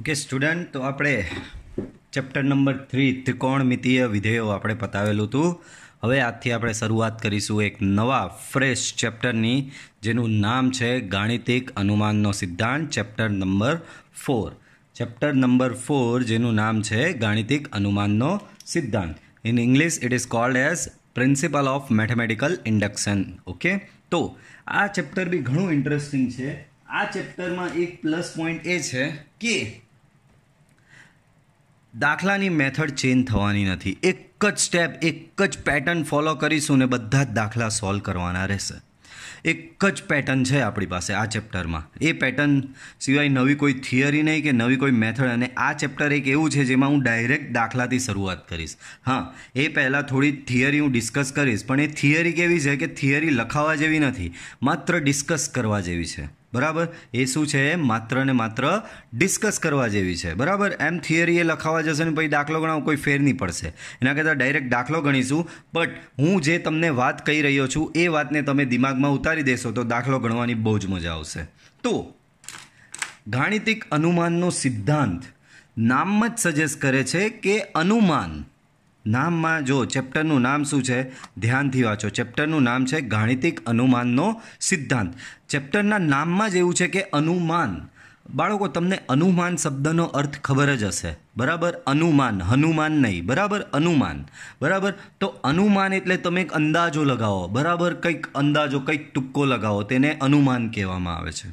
Okay student તો આપણે chapter number three ત્રિકોણમિતીય વિધેયો આપણે પતાવેલું હતું હવે આજથી આપણે શરૂઆત કરીશું એક નવા ફ્રેશ ચેપ્ટરની જેનું નામ છે ગાણિતિક અનુમાનનો સિદ્ધાંત chapter number four chapter number four જેનું નામ છે ગાણિતિક અનુમાનનો સિદ્ધાંત in English it is called as principle of mathematical induction okay તો આ ચેપ્ટર બી ઘણું ઇન્ટરેસ્ટિંગ છે આ ચેપ્ટરમાં એક પ્લસ પોઈન્ટ એ છે કે દાખલાની મેથડ ચેન્જ થવાની નથી એક જ સ્ટેપ એક જ પેટર્ન ફોલો કરીશું ને બધા જ દાખલા સોલ્વ કરવાના રહેશે એક જ પેટર્ન છે આપણી પાસે આ ચેપ્ટરમાં એ પેટર્ન સિવાય નવી કોઈ થિયરી નહીં કે નવી કોઈ મેથડ અને આ ચેપ્ટર એક એવું છે જેમાં હું ડાયરેક્ટ દાખલાથી શરૂઆત કરીશ હા એ પહેલાં થોડી થિયરી હું ડિસ્કસ કરીશ પણ એ થિયરી કેવી છે કે થિયરી લખાવા જેવી નથી માત્ર ડિસ્કસ કરવા જેવી છે બરાબર એ શું છે માત્ર ને માત્ર ડિસ્કસ કરવા જેવી છે બરાબર એમ થિયરી એ લખાવા જશે ને પછી દાખલો ગણાવો કોઈ ફેર નહીં પડશે એના કરતાં ડાયરેક્ટ દાખલો ગણીશું બટ હું જે તમને વાત કહી રહ્યો છું એ વાતને તમે દિમાગમાં ઉતારી દેશો તો દાખલો ગણવાની બહુ જ મજા આવશે તો ગાણિતિક અનુમાનનો સિદ્ધાંત નામ જ સજેસ્ટ કરે છે કે અનુમાન નામમાં જો ચેપ્ટરનું નામ શું છે ધ્યાનથી વાંચો ચેપ્ટરનું નામ છે ગાણિતિક અનુમાનનો સિદ્ધાંત ચેપ્ટરના નામમાં જ એવું છે કે અનુમાન બાળકો તમને અનુમાન શબ્દનો અર્થ ખબર જ હશે બરાબર અનુમાન હનુમાન નહીં બરાબર અનુમાન બરાબર તો અનુમાન એટલે તમે એક અંદાજો લગાવો બરાબર કંઈક અંદાજો કંઈક ટૂંકો લગાવો તેને અનુમાન કહેવામાં આવે છે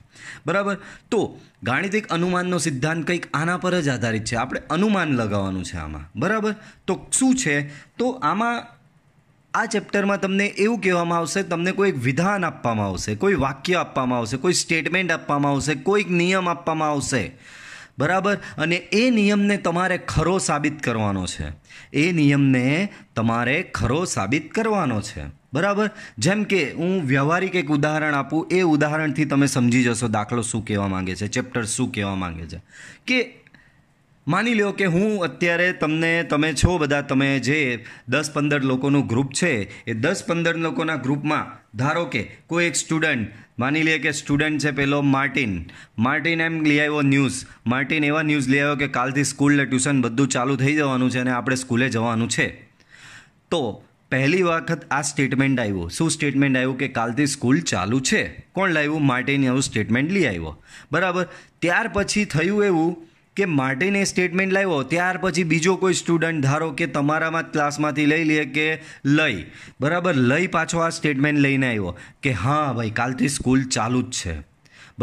બરાબર તો ગાણિતિક અનુમાનનો સિદ્ધાંત કંઈક આના પર જ આધારિત છે આપણે અનુમાન લગાવવાનું છે આમાં બરાબર તો શું છે તો આમાં આ ચેપ્ટરમાં તમને એવું કહેવામાં આવશે તમને કોઈ એક વિધાન આપવામાં આવશે કોઈ વાક્ય આપવામાં આવશે કોઈ સ્ટેટમેન્ટ આપવામાં આવશે કોઈક નિયમ આપવામાં આવશે બરાબર અને એ નિયમને તમારે ખરો સાબિત કરવાનો છે એ નિયમને તમારે ખરો સાબિત કરવાનો છે બરાબર જેમ કે હું વ્યવહારિક એક ઉદાહરણ આપું એ ઉદાહરણથી તમે સમજી જશો દાખલો શું કહેવા માગે છે ચેપ્ટર શું કહેવા માગે છે કે માની લો કે હું અત્યારે તમને તમે છો બધા તમે જે દસ પંદર લોકોનું ગ્રુપ છે એ દસ પંદર લોકોના ગ્રુપમાં ધારો કે કોઈ એક સ્ટુડન્ટ માની લઈએ કે સ્ટુડન્ટ છે પેલો માર્ટિન માર્ટિન એમ લઈ આવ્યો ન્યૂઝ માર્ટિન એવા ન્યૂઝ લઈ આવ્યો કે કાલથી સ્કૂલને ટ્યુશન બધું ચાલુ થઈ જવાનું છે અને આપણે સ્કૂલે જવાનું છે તો પહેલી વખત આ સ્ટેટમેન્ટ આવ્યું શું સ્ટેટમેન્ટ આવ્યું કે કાલથી સ્કૂલ ચાલુ છે કોણ લાવ્યું માર્ટિન એવું સ્ટેટમેન્ટ લઈ આવ્યો બરાબર ત્યાર પછી થયું એવું કે માર્ટિને સ્ટેટમેન્ટ લાવ્યો ત્યાર પછી બીજો કોઈ સ્ટુડન્ટ ધારો કે તમારામાં ક્લાસમાંથી લઈ લે કે લઈ બરાબર લઈ પાછો આ સ્ટેટમેન્ટ લઈને આવ્યો કે હા ભાઈ કાલથી સ્કૂલ ચાલુ જ છે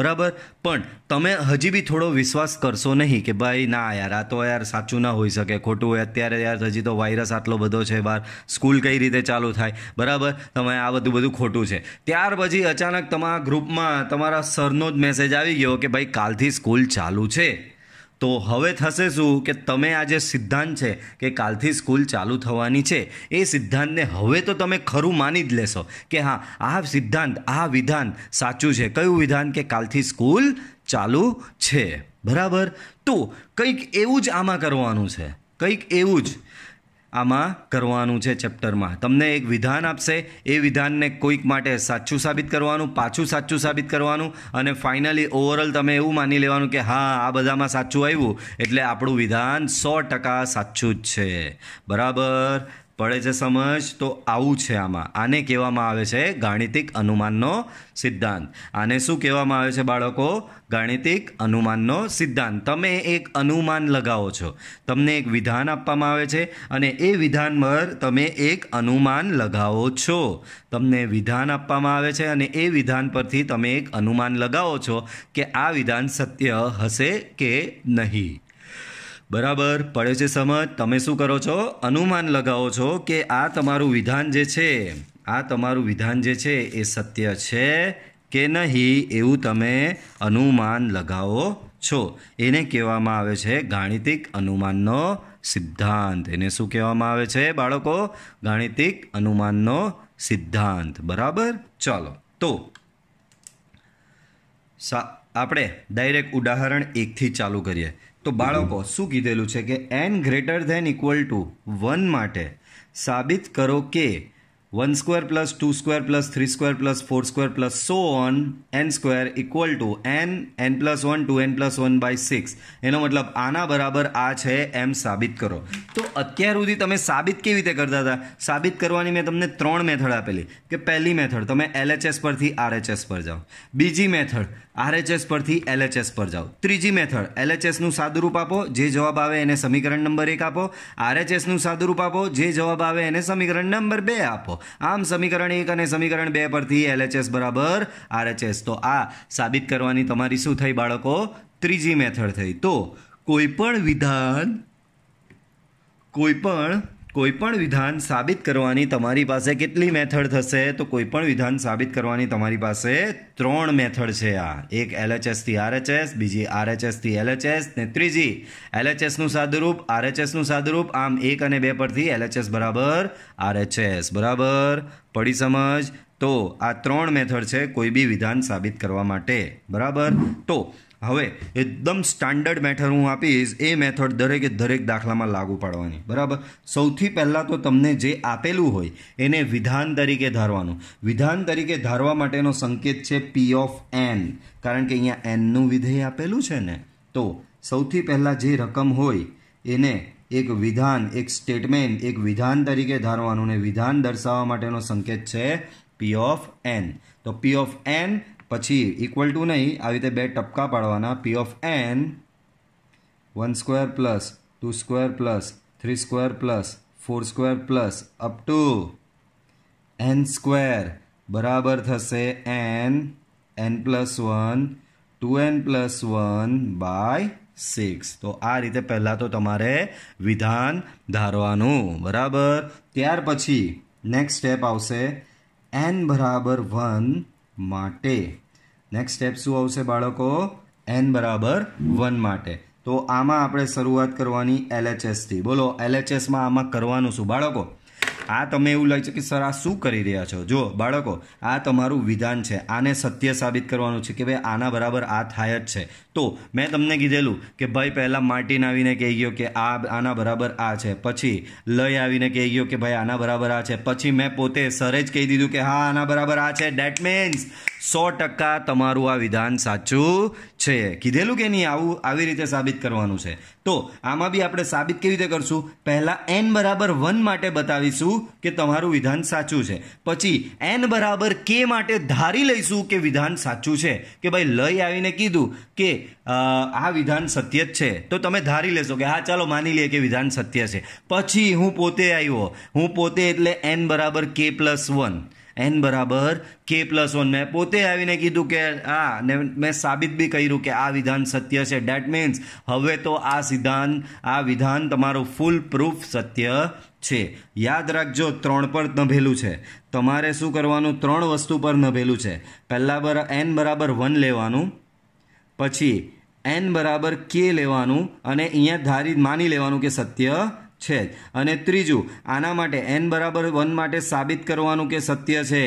બરાબર પણ તમે હજી બી થોડો વિશ્વાસ કરશો નહીં કે ભાઈ ના યાર આ તો યાર સાચું ના હોઈ શકે ખોટું હોય અત્યારે યાર હજી તો વાયરસ આટલો બધો છે બહાર સ્કૂલ કઈ રીતે ચાલુ થાય બરાબર તમે આ બધું બધું ખોટું છે ત્યાર પછી અચાનક તમારા ગ્રુપમાં તમારા સરનો જ મેસેજ આવી ગયો કે ભાઈ કાલથી સ્કૂલ ચાલુ છે તો હવે થશે શું કે તમે આ જે સિદ્ધાંત છે કે કાલથી સ્કૂલ ચાલુ થવાની છે એ સિદ્ધાંતને હવે તો તમે ખરું માની જ લેશો કે હા આ સિદ્ધાંત આ વિધાન સાચું છે કયું વિધાન કે કાલથી સ્કૂલ ચાલુ છે બરાબર તો કંઈક એવું જ આમાં કરવાનું છે કંઈક એવું જ આમાં કરવાનું છે ચેપ્ટરમાં તમને એક વિધાન આપશે એ વિધાનને કોઈક માટે સાચું સાબિત કરવાનું પાછું સાચું સાબિત કરવાનું અને ફાઇનલી ઓવરઓલ તમે એવું માની લેવાનું કે હા આ બધામાં સાચું આવ્યું એટલે આપણું વિધાન સો ટકા સાચું જ છે બરાબર પડે છે સમજ તો આવું છે આમાં આને કહેવામાં આવે છે ગાણિતિક અનુમાનનો સિદ્ધાંત આને શું કહેવામાં આવે છે બાળકો ગાણિતિક અનુમાનનો સિદ્ધાંત તમે એક અનુમાન લગાવો છો તમને એક વિધાન આપવામાં આવે છે અને એ વિધાન પર તમે એક અનુમાન લગાવો છો તમને વિધાન આપવામાં આવે છે અને એ વિધાન પરથી તમે એક અનુમાન લગાવો છો કે આ વિધાન સત્ય હશે કે નહીં બરાબર પડે છે સમજ તમે શું કરો છો અનુમાન લગાવો છો કે આ તમારું વિધાન જે છે આ તમારું વિધાન જે છે એ સત્ય છે કે નહીં એવું તમે અનુમાન લગાવો છો એને કહેવામાં આવે છે ગાણિતિક અનુમાનનો સિદ્ધાંત એને શું કહેવામાં આવે છે બાળકો ગાણિતિક અનુમાનનો સિદ્ધાંત બરાબર ચાલો તો આપણે ડાયરેક્ટ ઉદાહરણ એકથી ચાલુ કરીએ તો બાળકો શું કીધેલું છે કે N greater than equal to one માટે સાબિત કરો કે one square plus two square plus three square plus four square plus so on N square equal to N N plus one two N plus one by six એનો મતલબ આના બરાબર આ છે એમ સાબિત કરો તો અત્યાર સુધી તમે સાબિત કેવી રીતે કરતા હતા સાબિત કરવાની મેં તમને ત્રણ મેથડ આપેલી કે પહેલી મેથડ તમે એલએચએસ પરથી આરએચએસ પર જાઓ બીજી મેથડ આરએચએસ પરથી એલએચએસ પર જાઓ ત્રીજી મેથડ એલએચએસનું સાદુરૂપ આપો જે જવાબ આવે એને સમીકરણ નંબર એક આપો આરએચએસનું સાદુરૂપ આપો જે જવાબ આવે એને સમીકરણ નંબર બે આપો આમ સમીકરણ એક અને સમીકરણ બે પરથી એલએચએસ બરાબર આરએચએસ તો આ સાબિત કરવાની તમારી શું થઈ બાળકો ત્રીજી મેથડ થઈ તો કોઈપણ વિધાન કોઈપણ કોઈપણ વિધાન સાબિત કરવાની તમારી પાસે કેટલી મેથડ થશે તો કોઈપણ વિધાન સાબિત કરવાની તમારી પાસે ત્રણ મેથડ છે આ એક એલએચએસથી આરએચએસ બીજી આરએચએસથી એલએચએસ ને ત્રીજી એલએચએસનું સાદુરૂપ આરએચએસનું સાદુરૂપ આમ એક અને બે પરથી એલએચએસ બરાબર આરએચએસ બરાબર પડી સમજ તો આ ત્રણ મેથડ છે કોઈ બી વિધાન સાબિત કરવા માટે બરાબર તો હવે એકદમ સ્ટાન્ડર્ડ મેથડ હું આપીશ એ મેથડ દરેકે દરેક દાખલામાં લાગુ પાડવાની બરાબર સૌથી પહેલાં તો તમને જે આપેલું હોય એને વિધાન તરીકે ધારવાનું વિધાન તરીકે ધારવા માટેનો સંકેત છે પી ઓફ એન કારણ કે અહીંયા એનનું વિધેય આપેલું છે ને તો સૌથી પહેલાં જે રકમ હોય એને એક વિધાન એક સ્ટેટમેન્ટ એક વિધાન તરીકે ધારવાનું ને વિધાન દર્શાવવા માટેનો સંકેત છે પી ઓફ એન તો પી ઓફ એન પછી ઇક્વલ ટુ નહીં આવી રીતે બે ટપકા પાડવાના P of N one square plus two square plus three square plus four square plus up to N square બરાબર થશે N N plus one two N plus one by six તો આ રીતે પહેલાં તો તમારે વિધાન ધારવાનું બરાબર ત્યાર પછી નેક્સ્ટ સ્ટેપ આવશે એન બરાબર વન માટે નેક્સ્ટ સ્ટેપ શું આવશે બાળકો એન બરાબર વન માટે તો આમાં આપણે શરૂઆત કરવાની એલએચએસથી બોલો એલએચએસમાં આમાં કરવાનું શું બાળકો આ તમે એવું લાગશે કે સર આ શું કરી રહ્યા છો જો બાળકો આ તમારું વિધાન છે આને સત્ય સાબિત કરવાનું છે કે ભાઈ આના બરાબર આ થાય જ છે તો મેં તમને કીધેલું કે ભાઈ પહેલાં માર્ટિન આવીને કહી ગયો કે આ આના બરાબર આ છે પછી લય આવીને કહી ગયો કે ભાઈ આના બરાબર આ છે પછી મેં પોતે સરે જ કહી દીધું કે હા આના બરાબર આ છે ડેટ મીન્સ સો ટકા તમારું આ વિધાન સાચું છે કીધેલું કે નહીં આવું આવી રીતે સાબિત કરવાનું છે તો આમાં બી આપણે સાબિત કેવી રીતે કરશું પહેલાં એન બરાબર વન માટે બતાવીશું કે તમારું વિધાન સાચું છે પછી એન બરાબર કે માટે ધારી લઈશું કે વિધાન સાચું છે કે ભાઈ લય આવીને કીધું કે આ વિધાન સત્ય જ છે તો તમે ધારી લેશો કે હા ચાલો માની લઈએ કે વિધાન સત્ય છે પછી હું પોતે આવ્યો હું પોતે એટલે એન બરાબર કે પ્લસ વન એન બરાબર કે પ્લસ વન મેં પોતે આવીને કીધું કે આ ને મેં સાબિત બી કર્યું કે આ વિધાન સત્ય છે ડેટ મીન્સ હવે તો આ સિદ્ધાંત આ વિધાન તમારું ફૂલ પ્રૂફ સત્ય છે યાદ રાખજો ત્રણ પર નભેલું છે તમારે શું કરવાનું ત્રણ વસ્તુ પર નભેલું છે પહેલાં બરા એન બરાબર વન લેવાનું પછી એન બરાબર કે લેવાનું અને અહીંયા ધારી માની લેવાનું કે સત્ય છે અને ત્રીજું આના માટે એન બરાબર વન માટે સાબિત કરવાનું કે સત્ય છે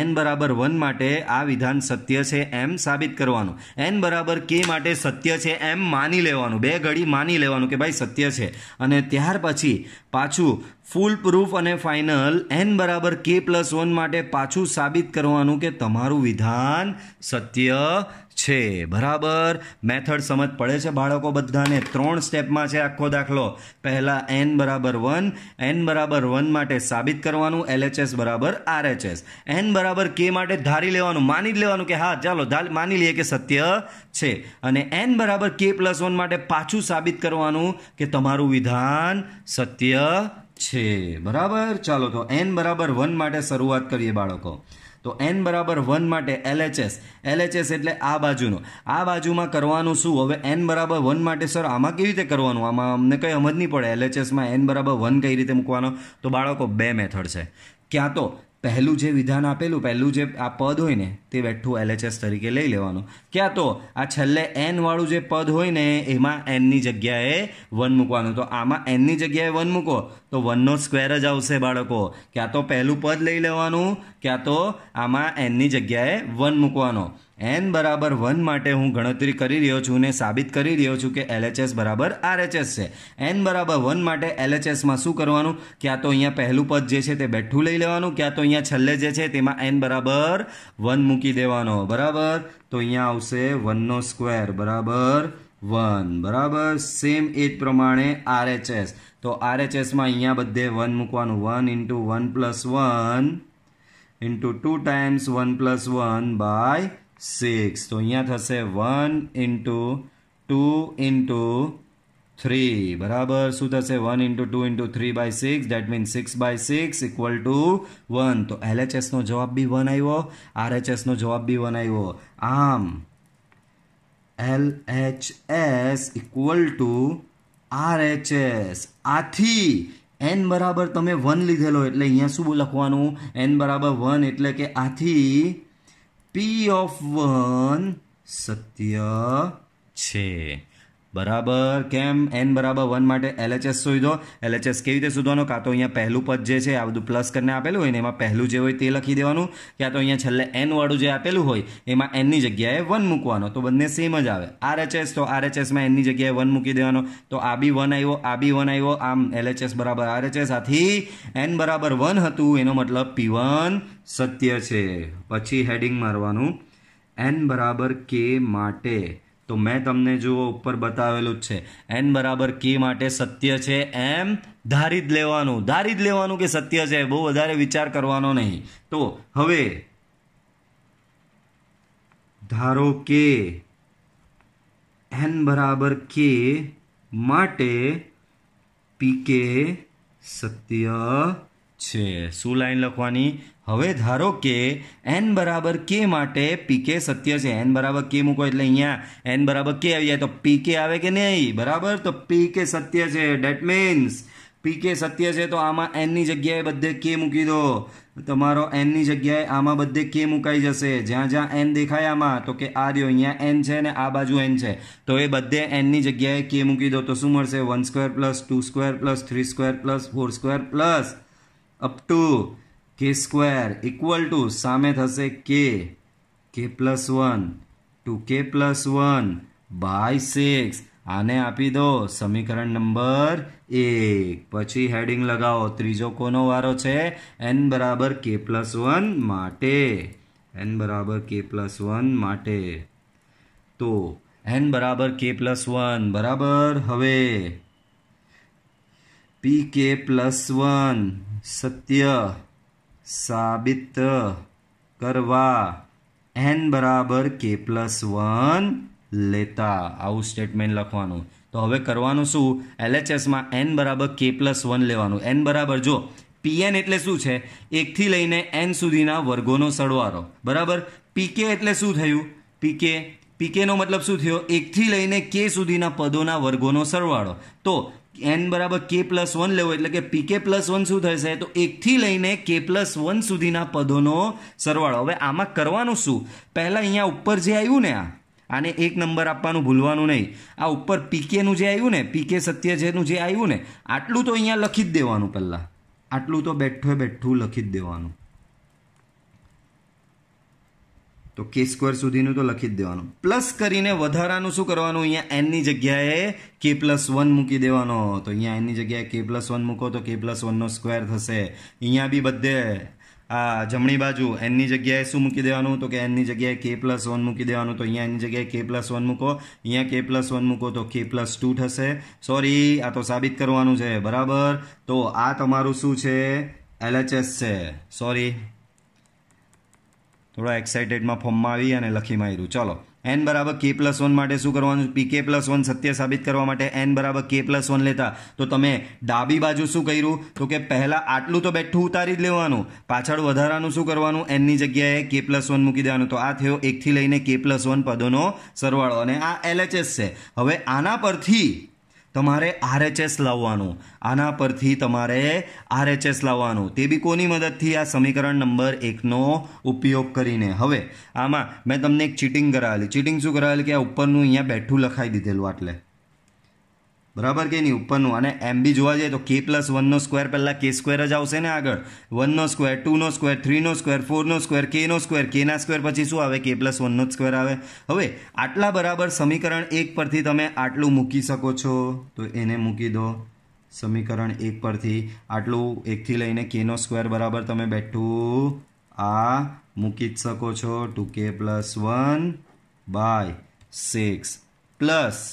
એન બરાબર વન માટે આ વિધાન સત્ય છે એમ સાબિત કરવાનું એન બરાબર કે માટે સત્ય છે એમ માની લેવાનું બે ઘડી માની લેવાનું કે ભાઈ સત્ય છે અને ત્યાર પછી પાછું ફૂલ પ્રૂફ અને ફાઇનલ એન બરાબર કે પ્લસ વન માટે પાછું સાબિત કરવાનું કે તમારું વિધાન સત્ય છે બરાબર મેથડ સમજ પડે છે બાળકો બધાને ત્રણ સ્ટેપમાં છે આખો દાખલો પહેલાં એન બરાબર વન એન બરાબર વન માટે સાબિત કરવાનું એલએચએસ બરાબર આરએચએસ એન બરાબર કે માટે ધારી લેવાનું માની જ લેવાનું કે હા ચાલો માની લઈએ કે સત્ય છે અને એન બરાબર કે પ્લસ વન માટે પાછું સાબિત કરવાનું કે તમારું વિધાન સત્ય છે બરાબર ચાલો તો એન બરાબર વન માટે શરૂઆત કરીએ બાળકો તો એન બરાબર વન માટે એલએચએસ એલએચએસ એટલે આ બાજુનો આ બાજુમાં કરવાનું શું હવે એન બરાબર વન માટે સર આમાં કેવી રીતે કરવાનું આમાં અમને કંઈ સમજ નહીં પડે એલએચએસમાં એન બરાબર વન કઈ રીતે મૂકવાનો તો બાળકો બે મેથડ છે ક્યાં તો પહેલું જે વિધાન આપેલું પહેલું જે આ પદ હોય ને તે બેઠું એલએચએસ તરીકે લઈ લેવાનું ક્યાં તો આ છેલ્લે એનવાળું જે પદ હોય ને એમાં એનની જગ્યાએ વન મૂકવાનું તો આમાં એનની જગ્યાએ વન મૂકો તો વનનો સ્ક્વેર જ આવશે બાળકો ક્યાં તો પહેલું પદ લઈ લેવાનું ક્યાં તો આમાં એનની જગ્યાએ વન મૂકવાનો એન બરાબર વન માટે હું ગણતરી કરી રહ્યો છું ને સાબિત કરી રહ્યો છું કે એલએચએસ બરાબર આરએચએસ છે એન બરાબર વન માટે એલએચએસમાં શું કરવાનું ક્યાં તો અહીંયા પહેલું પદ જે છે તે બેઠું લઈ લેવાનું ક્યાં તો અહીંયા છેલ્લે જે છે તેમાં એન બરાબર વન મૂકી દેવાનો બરાબર તો અહીંયા આવશે વનનો સ્ક્વેર બરાબર વન બરાબર સેમ એ જ પ્રમાણે આરએચએસ તો આરએચએસમાં અહીંયા બધે વન મૂકવાનું one into one plus one into two times one plus one by six તો અહીંયા થશે one into two into three બરાબર શું થશે one into two into three by six that mean six by six equal to one તો એલએચએસનો જવાબ બી one આવ્યો આરએચએસનો જવાબ બી વન આવ્યો આમ L H S equal to R H S આથી એન બરાબર તમે વન લીધેલો એટલે અહીંયા શું લખવાનું એન બરાબર વન એટલે કે આથી પી ઓફ વન સત્ય છે બરાબર કેમ એન બરાબર વન માટે એલએચએસ શોધી એલએચએસ કેવી રીતે શોધવાનો કાં તો અહીંયા પહેલું પદ જે છે આ બધું પ્લસ કરીને આપેલું હોય ને એમાં પહેલું જે હોય તે લખી દેવાનું ક્યાં તો અહીંયા છેલ્લે એનવાળું જે આપેલું હોય એમાં એનની જગ્યાએ વન મૂકવાનો તો બંને સેમ જ આવે આરએચએસ તો આરએચએસમાં એનની જગ્યાએ વન મૂકી દેવાનો તો આ બી વન આવ્યો આ બી વન આવ્યો આમ એલએચએસ બરાબર આરએચએસ આથી એન બરાબર વન હતું એનો મતલબ પી વન સત્ય છે પછી હેડિંગ મારવાનું એન બરાબર કે માટે તો મેં તમને જુઓ ઉપર બતાવેલું જ છે એન બરાબર કે માટે સત્ય છે એમ ધારી જ લેવાનું ધારી જ લેવાનું કે સત્ય છે બહુ વધારે વિચાર કરવાનો નહીં તો હવે ધારો કે એન બરાબર કે માટે પીકે સત્ય છે શું લાઈન લખવાની હવે ધારો કે એન બરાબર કે માટે પીકે સત્ય છે એન બરાબર કે મૂકો એટલે અહીંયા એન બરાબર કે આવી જાય તો પીકે આવે કે નહીં બરાબર તો પીકે સત્ય છે ડેટ મીન્સ પીકે સત્ય છે તો આમાં એનની જગ્યાએ બધે કે મૂકી દો તમારો એનની જગ્યાએ આમાં બધે કે મુકાઈ જશે જ્યાં જ્યાં એન દેખાય આમાં તો કે આ રહ્યો અહીંયા એન છે ને આ બાજુ એન છે તો એ બધે એનની જગ્યાએ કે મૂકી દો તો શું મળશે one square plus two square plus three square plus four square plus up to K square equal to સામે થશે K K plus one two K plus one by six આને આપી દો સમીકરણ નંબર એક પછી હેડિંગ લગાવો ત્રીજો કોનો વારો છે એન બરાબર કે પ્લસ વન માટે એન બરાબર કે પ્લસ વન માટે તો એન બરાબર કે પ્લસ વન બરાબર હવે પી કે પ્લસ વન સત્ય સાબિત કરવા એન બરાબર કે પ્લસ વન લેતા આવું સ્ટેટમેન્ટ લખવાનું તો હવે કરવાનું શું એલએચએસમાં એન બરાબર કે પ્લસ વન લેવાનું એન બરાબર જો પીએન એટલે શું છે એકથી લઈને એન સુધીના વર્ગોનો સરવાળો બરાબર પીકે એટલે શું થયું પીકે પીકેનો મતલબ શું થયો એકથી લઈને કે સુધીના પદોના વર્ગોનો સરવાળો તો એન બરાબર કે પ્લસ વન લેવો એટલે કે પીકે પ્લસ વન શું થશે તો એકથી લઈને કે પ્લસ વન સુધીના પદોનો સરવાળો હવે આમાં કરવાનું શું પહેલાં અહીંયા ઉપર જે આવ્યું ને આ આને એક નંબર આપવાનું ભૂલવાનું નહીં આ ઉપર પીકેનું જે આવ્યું ને પીકે જેનું જે આવ્યું ને આટલું તો અહીંયા લખી જ દેવાનું પહેલાં આટલું તો બેઠું બેઠું લખી જ દેવાનું તો કે સ્ક્વેર સુધીનું તો લખી જ દેવાનું પ્લસ કરીને વધારાનું શું કરવાનું અહીંયા એનની જગ્યાએ કે પ્લસ વન મૂકી દેવાનો તો અહીંયા એનની જગ્યાએ કે પ્લસ વન મૂકો તો કે પ્લસ વનનો સ્ક્વેર થશે અહીંયા બી બધે આ જમણી બાજુ એનની જગ્યાએ શું મૂકી દેવાનું તો કે એનની જગ્યાએ કે પ્લસ વન મૂકી દેવાનું તો અહીંયા એની જગ્યાએ કે પ્લસ વન મૂકો અહીંયા કે પ્લસ વન મૂકો તો કે પ્લસ ટુ થશે સોરી આ તો સાબિત કરવાનું છે બરાબર તો આ તમારું શું છે એલએચએસ છે સોરી થોડા એક્સાઇટેડમાં ફોર્મમાં આવી અને લખી માર્યું ચલો એન બરાબર કે પ્લસ વન માટે શું કરવાનું પી કે પ્લસ વન સત્ય સાબિત કરવા માટે એન બરાબર કે પ્લસ વન લેતા તો તમે ડાબી બાજુ શું કર્યું તો કે પહેલાં આટલું તો બેઠું ઉતારી જ લેવાનું પાછળ વધારાનું શું કરવાનું એનની જગ્યાએ કે પ્લસ વન મૂકી દેવાનું તો આ થયો એકથી લઈને કે પ્લસ વન પદોનો સરવાળો અને આ એલએચએસ છે હવે આના પરથી તમારે આરએચએસ લાવવાનું આના પરથી તમારે આરએચએસ લાવવાનું તે બી કોની મદદથી આ સમીકરણ નંબર એકનો ઉપયોગ કરીને હવે આમાં મેં તમને એક ચીટિંગ કરાવેલી ચીટિંગ શું કરાવેલી કે આ ઉપરનું અહીંયા બેઠું લખાઈ દીધેલું આટલે બરાબર કે એની ઉપરનું અને એમ બી જોવા જઈએ તો કે પ્લસ વનનો સ્ક્વેર પહેલાં કે સ્ક્વેર જ આવશે ને આગળ વનનો સ્ક્વેર ટુનો સ્ક્વેર થ્રીનો સ્ક્વેર ફોરનો સ્ક્વેર કેનો સ્ક્વેર કેના સ્ક્વેર પછી શું આવે કે પ્લસ વનનો જ સ્ક્વેર આવે હવે આટલા બરાબર સમીકરણ એક પરથી તમે આટલું મૂકી શકો છો તો એને મૂકી દો સમીકરણ એક પરથી આટલું એકથી લઈને કેનો સ્ક્વેર બરાબર તમે બેઠું આ મૂકી જ શકો છો two K plus one by six plus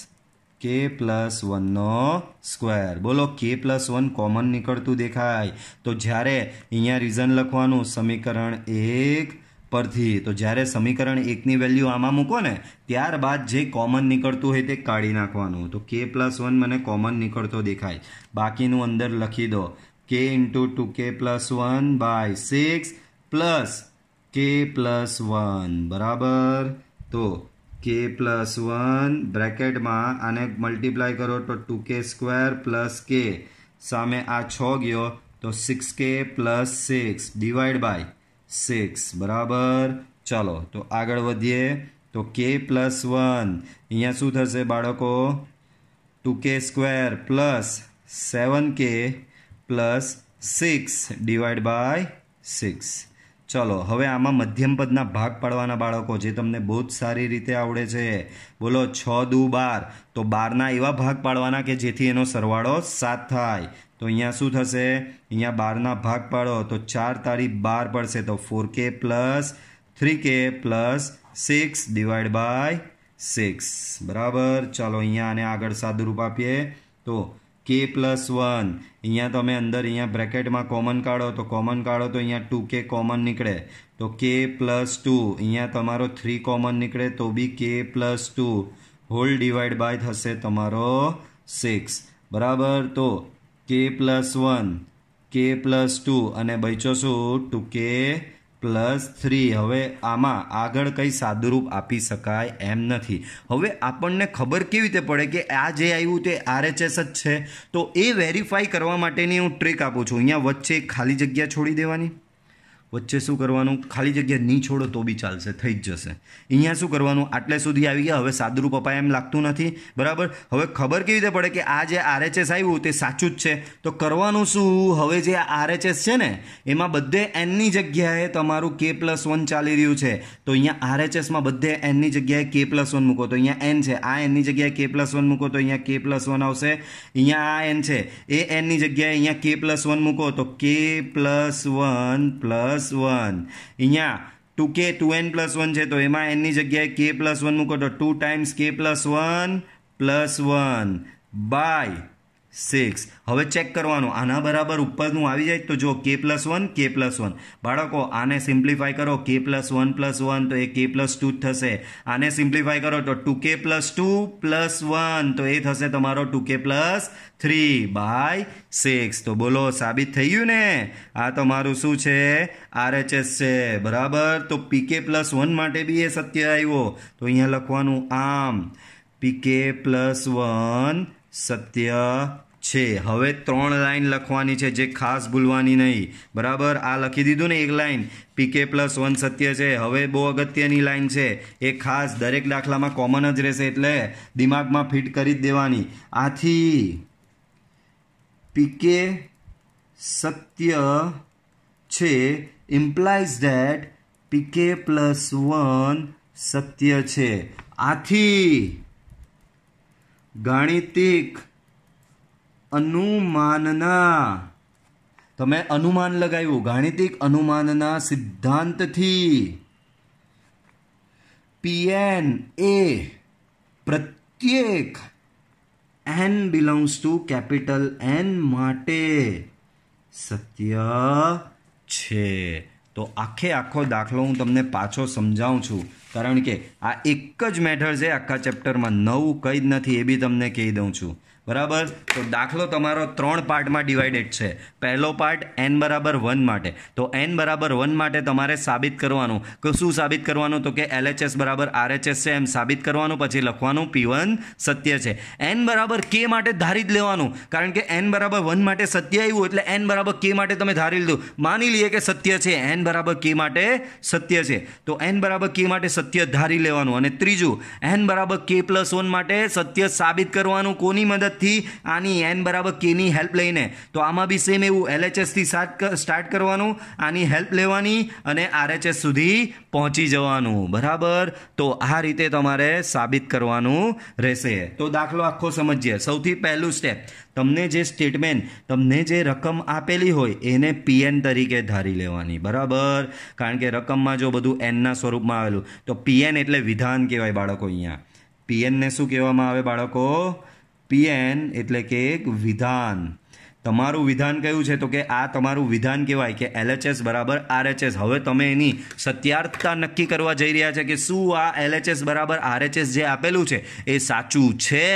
K plus વનનો સ્ક્વેર બોલો કે પ્લસ વન કોમન નીકળતું દેખાય તો જ્યારે અહીંયા રીઝન લખવાનું સમીકરણ એક પરથી તો જ્યારે સમીકરણ એકની વેલ્યુ આમાં મૂકો ને ત્યારબાદ જે કોમન નીકળતું હોય તે કાઢી નાખવાનું તો કે પ્લસ વન મને કોમન નીકળતો દેખાય બાકીનું અંદર લખી દો K into two K plus one by six plus K plus one બરાબર તો કે પ્લસ વન બ્રેકેટમાં આને મલ્ટીપ્લાય કરો તો ટુ કે સ્ક્વેર પ્લસ કે સામે આ છ ગયો તો six K plus six divide by six બરાબર ચાલો તો આગળ વધીએ તો કે પ્લસ વન અહીંયા શું થશે બાળકો two K square plus seven K plus six divide by six ચલો હવે આમાં મધ્યમ પદના ભાગ પાડવાના બાળકો જે તમને બહુ જ સારી રીતે આવડે છે બોલો છ દુ બાર તો બારના એવા ભાગ પાડવાના કે જેથી એનો સરવાળો સાત થાય તો અહીંયા શું થશે અહીંયા બારના ભાગ પાડો તો ચાર તારીખ બાર પડશે તો four K plus three K plus six divide by six બરાબર ચાલો અહીંયા આને આગળ સાદુરૂપ આપીએ તો કે પ્લસ વન અહીંયા તમે અંદર અહીંયા બ્રેકેટમાં કોમન કાઢો તો કોમન કાઢો તો અહીંયા ટુ કે કોમન નીકળે તો કે પ્લસ ટુ અહીંયા તમારો થ્રી કોમન નીકળે તો બી K plus two whole divide by થશે તમારો સિક્સ બરાબર તો K plus one K plus two અને બચ્યો શું ટુ કે પ્લસ થ્રી હવે આમાં આગળ કંઈ સાદુરૂપ આપી શકાય એમ નથી હવે આપણને ખબર કેવી રીતે પડે કે આ જે આવ્યું તે આરએચએસ જ છે તો એ વેરીફાઈ કરવા માટેની હું ટ્રીક આપું છું અહીંયા વચ્ચે ખાલી જગ્યા છોડી દેવાની વચ્ચે શું કરવાનું ખાલી જગ્યા નહીં છોડો તો બી ચાલશે થઈ જ જશે અહીંયા શું કરવાનું આટલે સુધી આવી ગયા હવે સાદરૂપ અપાય એમ લાગતું નથી બરાબર હવે ખબર કેવી રીતે પડે કે આ જે આરએચએસ આવ્યું તે સાચું જ છે તો કરવાનું શું હવે જે આરએચએસ છે ને એમાં બધે એનની જગ્યાએ તમારું કે પ્લસ વન ચાલી રહ્યું છે તો અહીંયા આરએચએસમાં બધે એનની જગ્યાએ કે પ્લસ વન મૂકો તો અહીંયા એન છે આ એનની જગ્યાએ કે પ્લસ વન મૂકો તો અહીંયા કે પ્લસ વન આવશે અહીંયા આ એન છે એ એનની જગ્યાએ અહીંયા કે પ્લસ વન મૂકો તો K plus one plus plus one અહીંયા two K two N plus one છે તો એમાં એનની જગ્યાએ કે પ્લસ વન મૂકો તો two times K plus one plus one by six હવે ચેક કરવાનું આના બરાબર ઉપરનું આવી જાય તો જો K plus one K plus one બાળકો આને સિમ્પ્લિફાય કરો કે પ્લસ વન પ્લસ વન તો એ કે પ્લસ ટુ થશે આને સિમ્પ્લિફાય કરો તો two K plus two plus one તો એ થશે તમારો two K plus three by six તો બોલો સાબિત થઈ ગયું ને આ તમારું શું છે આરએચએસ છે બરાબર તો પીકે પ્લસ વન માટે બી એ સત્ય આવ્યો તો અહીંયા લખવાનું આમ પીકે પ્લસ વન સત્ય છે હવે ત્રણ લાઇન લખવાની છે જે ખાસ ભૂલવાની નહીં બરાબર આ લખી દીધું ને એક લાઇન પીકે પ્લસ વન સત્ય છે હવે બહુ અગત્યની લાઇન છે એ ખાસ દરેક દાખલામાં કોમન જ રહેશે એટલે દિમાગમાં ફિટ કરી જ દેવાની આથી પીકે સત્ય છે implies that P K plus one સત્ય છે આથી ગાણિતિક અનુમાનના તમે અનુમાન લગાવ્યું ગાણિતિક અનુમાનના સિદ્ધાંતથી પીએન એ પ્રત્યેક N belongs to capital N માટે સત્ય છે તો આખે આખો દાખલો હું તમને પાછો સમજાવું છું કારણ કે આ એક જ મેટર છે આખા ચેપ્ટરમાં નવું કંઈ જ નથી એ બી તમને કહી દઉં છું બરાબર તો દાખલો તમારો ત્રણ પાર્ટમાં ડિવાઇડેડ છે પહેલો પાર્ટ એન બરાબર વન માટે તો એન બરાબર વન માટે તમારે સાબિત કરવાનું કે શું સાબિત કરવાનું તો કે એલએચએસ બરાબર આરએચએસ છે એમ સાબિત કરવાનું પછી લખવાનું પી સત્ય છે એન બરાબર કે માટે ધારી જ લેવાનું કારણ કે એન બરાબર વન માટે સત્ય આવ્યું એટલે એન બરાબર કે માટે તમે ધારી લીધું માની લઈએ કે સત્ય છે એન બરાબર કે માટે સત્ય છે તો એન બરાબર કે માટે સત્ય ધારી લેવાનું અને ત્રીજું એન બરાબર કે પ્લસ વન માટે સત્ય સાબિત કરવાનું કોની મદદ મદદથી આની એન બરાબર કેની હેલ્પ લઈને તો આમાં બી સેમ એવું એલએચએસથી સ્ટાર્ટ કરવાનું આની હેલ્પ લેવાની અને આરએચએસ સુધી પહોંચી જવાનું બરાબર તો આ રીતે તમારે સાબિત કરવાનું રહેશે તો દાખલો આખો સમજીએ સૌથી પહેલું સ્ટેપ તમને જે સ્ટેટમેન્ટ તમને જે રકમ આપેલી હોય એને પીએન તરીકે ધારી લેવાની બરાબર કારણ કે રકમમાં જો બધું એનના સ્વરૂપમાં આવેલું તો પીએન એટલે વિધાન કહેવાય બાળકો અહીંયા પીએનને શું કહેવામાં આવે બાળકો પીએન એટલે કે એક વિધાન તમારું વિધાન કયું છે તો કે આ તમારું વિધાન કહેવાય કે એલએચએસ બરાબર આરએચએસ હવે તમે એની સત્યાર્થતા નક્કી કરવા જઈ રહ્યા છે કે શું આ એલએચએસ બરાબર આરએચએસ જે આપેલું છે એ સાચું છે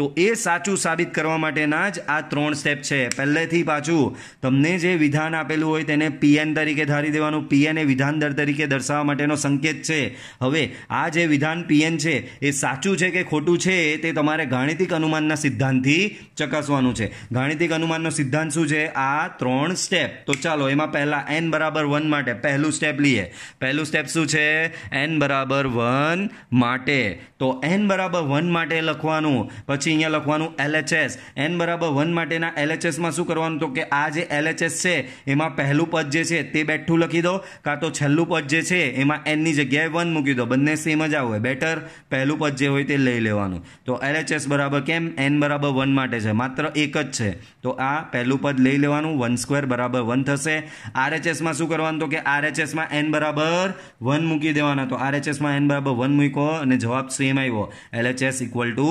તો એ સાચું સાબિત કરવા માટેના જ આ ત્રણ સ્ટેપ છે પહેલેથી પાછું તમને જે વિધાન આપેલું હોય તેને પીએન તરીકે ધારી દેવાનું પીએન એ વિધાન દર તરીકે દર્શાવવા માટેનો સંકેત છે હવે આ જે વિધાન પીએન છે એ સાચું છે કે ખોટું છે તે તમારે ગાણિતિક અનુમાનના સિદ્ધાંતથી ચકાસવાનું છે ગાણિતિક અનુમાનનો સિદ્ધાંત શું છે આ ત્રણ સ્ટેપ તો ચાલો એમાં પહેલાં એન બરાબર વન માટે પહેલું સ્ટેપ લઈએ પહેલું સ્ટેપ શું છે એન બરાબર વન માટે તો એન બરાબર વન માટે લખવાનું પછી પછી અહીંયા લખવાનું એલએચએસ એન બરાબર વન માટેના એલએચએસમાં શું કરવાનું તો કે આ જે એલએચએસ છે એમાં પહેલું પદ જે છે તે બેઠું લખી દો કાં તો છેલ્લું પદ જે છે એમાં એનની જગ્યાએ વન મૂકી દો બંને સેમ જ આવે બેટર પહેલું પદ જે હોય તે લઈ લેવાનું તો એલએચએસ બરાબર કેમ એન બરાબર વન માટે છે માત્ર એક જ છે તો આ પહેલું પદ લઈ લેવાનું વન સ્ક્વેર બરાબર વન થશે આરએચએસમાં શું કરવાનું તો કે આરએચએસમાં એન બરાબર વન મૂકી દેવાના તો આરએચએસમાં એન બરાબર વન મૂકો અને જવાબ સેમ આવ્યો LHS equal to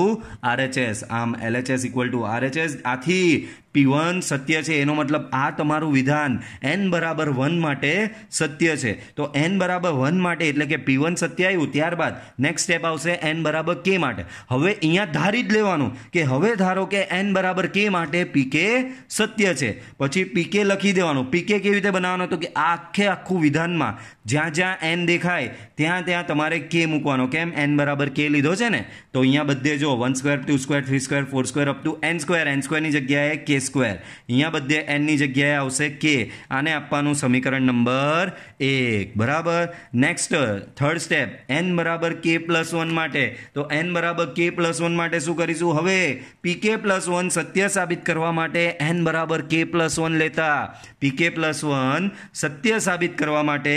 RHS LHS આમ એલએચએસ ઇક્વલ ટુ આરએચએસ આથી પી વન સત્ય છે એનો મતલબ આ તમારું વિધાન એન બરાબર વન માટે સત્ય છે તો એન બરાબર વન માટે એટલે કે પી વન સત્ય આવ્યું ત્યારબાદ નેક્સ્ટ સ્ટેપ આવશે એન બરાબર કે માટે હવે અહીંયા ધારી જ લેવાનું કે હવે ધારો કે એન બરાબર કે માટે પીકે સત્ય છે પછી પીકે લખી દેવાનું પીકે કેવી રીતે બનાવવાનો તો કે આખે આખું વિધાનમાં જ્યાં જ્યાં એન દેખાય ત્યાં ત્યાં તમારે કે મૂકવાનો કેમ એન બરાબર કે લીધો છે ને તો અહીંયા બધે જો one square two square three square four square up to N square N સ્ક્વેરની જગ્યાએ કે એ સ્ક્વેર અહીંયા બધે એનની જગ્યાએ આવશે કે આને આપવાનું સમીકરણ નંબર એક બરાબર નેક્સ્ટ થર્ડ સ્ટેપ એન બરાબર કે પ્લસ વન માટે તો એન બરાબર કે પ્લસ વન માટે શું કરીશું હવે પીકે પ્લસ વન સત્ય સાબિત કરવા માટે એન બરાબર કે પ્લસ વન લેતા પીકે પ્લસ વન સત્ય સાબિત કરવા માટે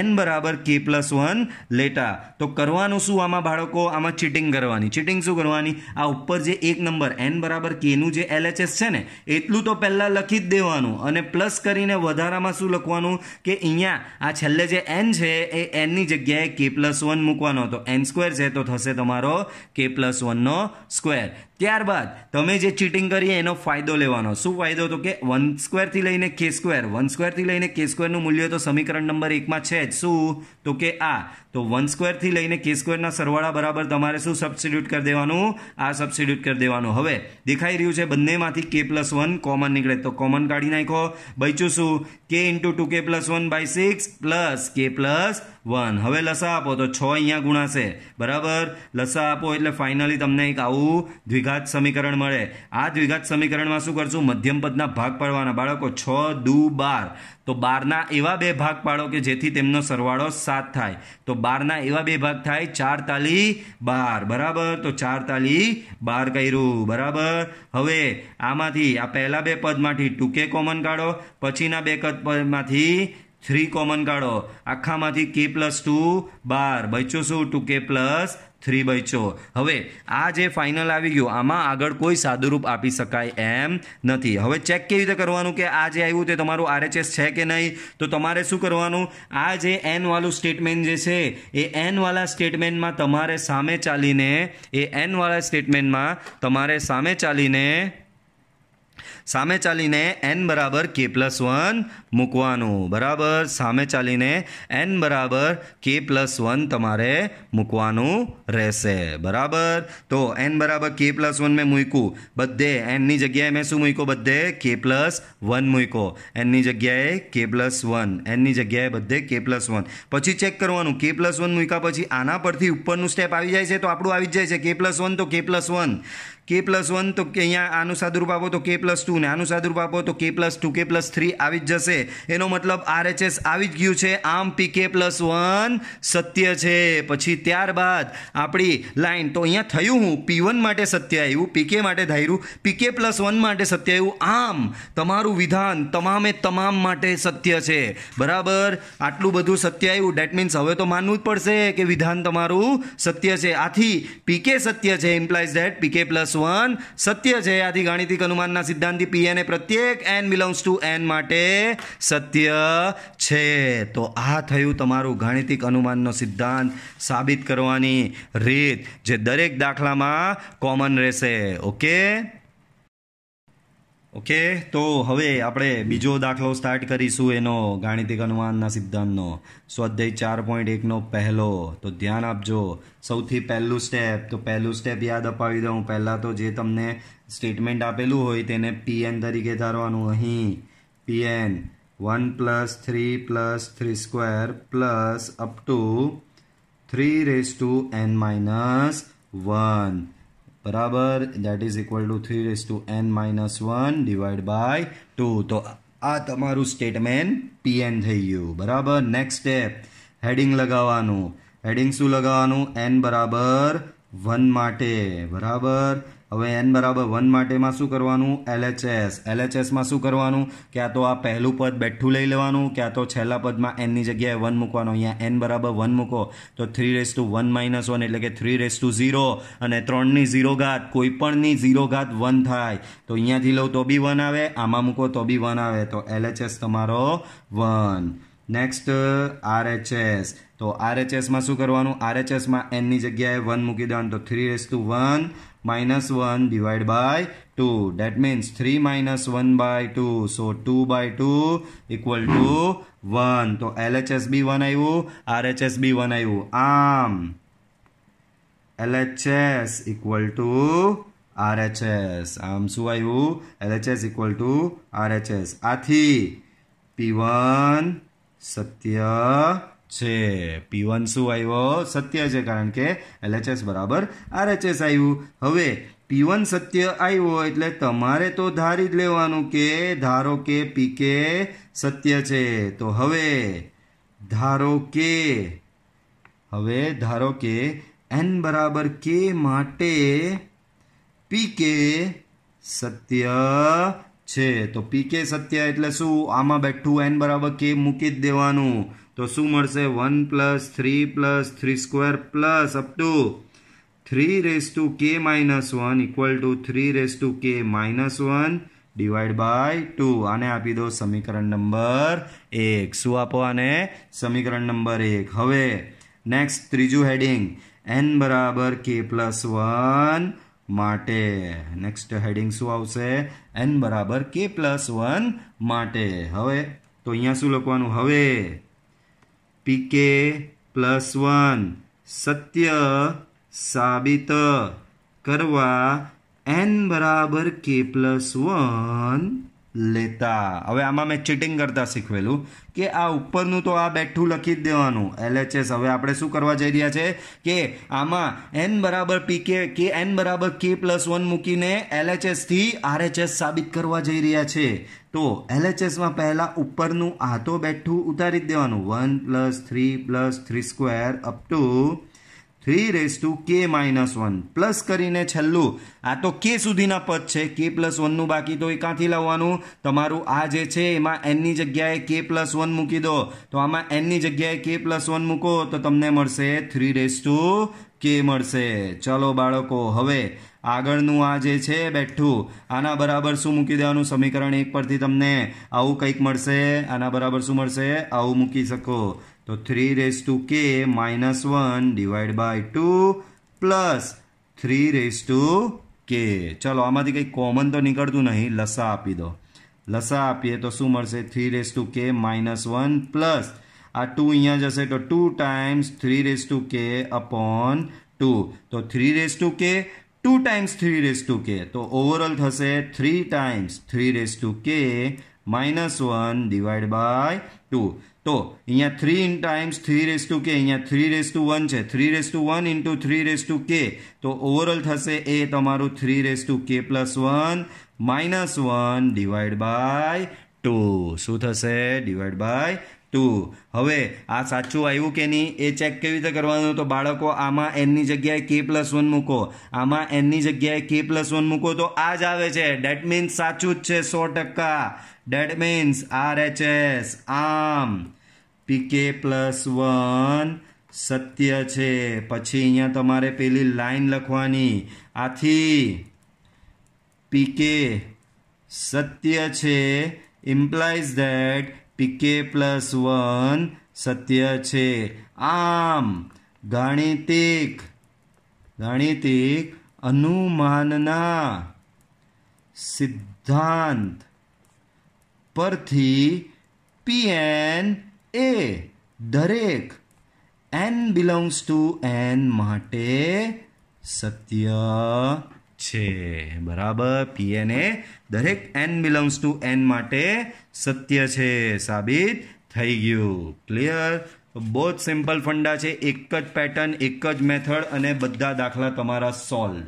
એન બરાબર કે પ્લસ વન લેતા તો કરવાનું શું આમાં બાળકો આમાં ચીટિંગ કરવાની ચીટિંગ શું કરવાની આ ઉપર જે એક નંબર એન બરાબર કેનું જે એલએચએસ છે ને એટલું તો પહેલાં લખી જ દેવાનું અને પ્લસ કરીને વધારામાં શું લખવાનું કે અહીંયા આ છેલ્લે જે એન છે એ એનની જગ્યાએ કે પ્લસ વન મૂકવાનો હતો એન સ્ક્વેર છે તો થશે તમારો કે પ્લસ વનનો સ્ક્વેર ત્યારબાદ તમે જે ચીટિંગ કરીએ એનો ફાયદો લેવાનો શું ફાયદો તો કે વન સ્ક્વેરથી લઈને કે સ્ક્વેર વન સ્ક્વેરથી લઈને કે સ્ક્વેરનું મૂલ્ય તો સમીકરણ નંબર એકમાં છે જ શું તો કે આ તો વન સ્ક્વેરથી લઈને કે સ્ક્વેરના સરવાળા બરાબર તમારે શું સબસ્ટિટ્યૂટ કરી દેવાનું આ સબસ્ટિટ્યૂટ કરી દેવાનું હવે દેખાઈ રહ્યું છે બંનેમાંથી કે પ્લસ વન કોમન નીકળે તો કોમન કાઢી નાખો બચ્યું શું K into two K plus one by six plus K plus one હવે લસા આપો તો છ અહીંયા ગુણાશે બરાબર લસા આપો એટલે ફાઇનલી તમને એક આવું દ્વિઘાત સમીકરણ મળે આ દ્વિઘાત સમીકરણમાં શું કરશું મધ્યમ પદના ભાગ પાડવાના બાળકો છ દુ બાર તો બારના એવા બે ભાગ પાડો કે જેથી તેમનો સરવાળો સાત થાય તો બારના એવા બે ભાગ થાય ચાર તાલી બાર બરાબર તો ચાર તાલી બાર કર્યું બરાબર હવે આમાંથી આ પહેલા બે પદમાંથી ટૂંકે કોમન કાઢો પછીના બે પદમાંથી થ્રી કોમન કાઢો આખામાંથી કે પ્લસ ટુ બાર બચ્યો શું two K plus three by હવે આ જે ફાઇનલ આવી ગયું આમાં આગળ કોઈ સાદુરૂપ આપી શકાય એમ નથી હવે ચેક કેવી રીતે કરવાનું કે આ જે આવ્યું તે તમારું આરએચએસ છે કે નહીં તો તમારે શું કરવાનું આ જે એનવાળું સ્ટેટમેન્ટ જે છે એ એનવાળા સ્ટેટમેન્ટમાં તમારે સામે ચાલીને એ એનવાળા સ્ટેટમેન્ટમાં તમારે સામે ચાલીને સામે ચાલીને એન બરાબર કે પ્લસ વન મૂકવાનું બરાબર સામે ચાલીને એન બરાબર કે પ્લસ વન તમારે મૂકવાનું રહેશે બરાબર તો એન બરાબર કે પ્લસ વન મેં મૂક્યું બધે એનની જગ્યાએ મેં શું મૂક્યું બધે કે પ્લસ વન મૂક્યો એનની જગ્યાએ કે પ્લસ વન એનની જગ્યાએ બધે કે પ્લસ વન પછી ચેક કરવાનું કે પ્લસ વન મૂક્યા પછી આના પરથી ઉપરનું સ્ટેપ આવી જાય છે તો આપણું આવી જ જાય છે કે પ્લસ વન તો K plus one K plus one તો કે અહીંયા આનું સાદુરૂપ આપો તો કે પ્લસ ટુ ને આનું સાદુરૂપ આપો તો K plus two K plus three આવી જ જશે એનો મતલબ આરએચએસ આવી જ ગયું છે આમ પી કે પ્લસ વન સત્ય છે પછી ત્યારબાદ આપણી લાઇન તો અહીંયા થયું હું પી વન માટે સત્ય આવ્યું પી કે માટે ધાર્યું કે પ્લસ વન માટે સત્ય આવ્યું આમ તમારું વિધાન તમામે તમામ માટે સત્ય છે બરાબર આટલું બધું સત્ય આવ્યું ડેટ મીન્સ હવે તો માનવું જ પડશે કે વિધાન તમારું સત્ય છે આથી પી કે સત્ય છે implies that K plus one સત્ય છે આથી ગાણિતિક અનુમાનના સિદ્ધાંતથી પી એને પ્રત્યેક એન બિલોંગ્સ ટુ એન માટે સત્ય છે તો આ થયું તમારું ગાણિતિક અનુમાનનો સિદ્ધાંત સાબિત કરવાની રીત જે દરેક દાખલામાં કોમન રહેશે ઓકે ઓકે તો હવે આપણે બીજો દાખલો સ્ટાર્ટ કરીશું એનો ગાણિતિક અનુમાનના સિદ્ધાંતનો સ્વાધ્યાય ચાર પોઈન્ટ એકનો પહેલો તો ધ્યાન આપજો સૌથી પહેલું સ્ટેપ તો પહેલું સ્ટેપ યાદ અપાવી દઉં પહેલાં તો જે તમને સ્ટેટમેન્ટ આપેલું હોય તેને પીએન તરીકે ધારવાનું અહીં P N one plus three plus three square plus up to three raise to N minus one બરાબર that is equal to three raise to N minus one divide by two તો આ તમારું સ્ટેટમેન્ટ પીએન થઈ ગયું બરાબર next step heading લગાવવાનું heading શું લગાવવાનું એન બરાબર વન માટે બરાબર હવે એન બરાબર વન માટેમાં શું કરવાનું એલએચએસ એલએચએસમાં શું કરવાનું ક્યાં તો આ પહેલું પદ બેઠું લઈ લેવાનું ક્યાં તો છેલ્લા પદમાં એનની જગ્યાએ વન મૂકવાનો અહીંયા એન બરાબર વન મૂકો તો three raise to one minus one એટલે કે થ્રી રેસ ટુ ઝીરો અને ત્રણની ઝીરો ઘાત કોઈપણની ઝીરો ઘાત વન થાય તો અહીંયાથી લઉં તો બી વન આવે આમાં મૂકો તો બી વન આવે તો એલએચએસ તમારો વન નેક્સ્ટ આરએચએસ તો આરએચએસમાં શું કરવાનું આરએચએસમાં એનની જગ્યાએ વન મૂકી દેવાનું તો three raise to one minus 1 divided by 2 that means 3 minus 1 by 2 so 2 by 2 equal to 1 તો LHSB 1 આવ્યું RHSB 1 આવ્યું આમ LHS equal to RHS આમ શું આવ્યું LHS equal to RHS આથી P1 સત્ય છે પી વન શું આવ્યો સત્ય છે કારણ કે એલએચએસ બરાબર આર આરએચએસ આવ્યું હવે પી વન સત્ય આવ્યો એટલે તમારે તો ધારી જ લેવાનું કે ધારો કે પીકે સત્ય છે તો હવે ધારો કે હવે ધારો કે એન બરાબર કે માટે પીકે સત્ય છે તો પીકે સત્ય એટલે શું આમાં બેઠું એન બરાબર કે મૂકી જ દેવાનું તો શું મળશે one plus three plus three square plus up to three raise to K minus one equal to three raise to K minus one divide by two આને આપી દો સમીકરણ નંબર એક શું આપો આને સમીકરણ નંબર એક હવે નેક્સ્ટ ત્રીજું હેડિંગ એન બરાબર કે પ્લસ વન માટે નેક્સ્ટ હેડિંગ શું આવશે એન બરાબર કે પ્લસ વન માટે હવે તો અહીંયા શું લખવાનું હવે પીકે પ્લસ વન સત્ય સાબિત કરવા એન બરાબર કે પ્લસ વન લેતા હવે આમાં મેં ચીટિંગ કરતાં શીખવેલું કે આ ઉપરનું તો આ બેઠું લખી જ દેવાનું એલએચએસ હવે આપણે શું કરવા જઈ રહ્યા છે કે આમાં એન બરાબર પીકે કે એન બરાબર કે પ્લસ વન મૂકીને એલએચએસથી આરએચએસ સાબિત કરવા જઈ રહ્યા છે તો એલએચએસમાં પહેલાં ઉપરનું આ તો બેઠું ઉતારી જ દેવાનું one plus three plus three square up to three raise to K minus one plus કરીને છેલ્લું આ તો કે સુધીના પદ છે કે પ્લસ વનનું બાકી તો એ ક્યાંથી લાવવાનું તમારું આ જે છે એમાં એનની જગ્યાએ કે પ્લસ વન મૂકી દો તો આમાં એનની જગ્યાએ કે પ્લસ વન મૂકો તો તમને મળશે થ્રી રેસ ટુ કે મળશે ચલો બાળકો હવે આગળનું આ જે છે બેઠું આના બરાબર શું મૂકી દેવાનું સમીકરણ એક પરથી તમને આવું કંઈક મળશે આના બરાબર શું મળશે આવું મૂકી શકો તો three raise to K minus one divide by two plus three raise to K ચલો આમાંથી કંઈ કોમન તો નીકળતું નહીં લસા આપી દો લસા આપીએ તો શું મળશે three raise to K minus one plus આ ટુ અહીંયા જશે તો two times three raise to K upon two તો three raise to K two times three raise to K तो ओवरऑल थे three times three raise to K minus one divide by two तो uh three in times three raise to K uh three raise to one है three raise to one into three raise to K तो overall थे ए तरू three raise to K plus one minus one divide by two शू divide by તું હવે આ સાચું આવ્યું કે નહીં એ ચેક કેવી રીતે કરવાનું તો બાળકો આમાં એનની જગ્યાએ કે પ્લસ વન મૂકો આમાં એનની જગ્યાએ કે પ્લસ વન મૂકો તો આ જ આવે છે ડેટ મીન્સ સાચું જ છે સો ટકા that means R H S આમ પીકે પ્લસ વન સત્ય છે પછી અહીંયા તમારે પેલી લાઈન લખવાની આથી પીકે સત્ય છે implies that P K plus one સત્ય છે આમ ગાણિતિક ગાણિતિક અનુમાનના સિદ્ધાંત પરથી પી એન એ દરેક એન બિલોંગ્સ ટુ એન માટે સત્ય છે બરાબર પીએન એ દરેક એન બિલોંગ્સ ટુ એન માટે સત્ય છે સાબિત થઈ ગયું ક્લિયર બહુ જ સિમ્પલ ફંડા છે એક જ પેટર્ન એક જ મેથડ અને બધા દાખલા તમારા સોલ્વ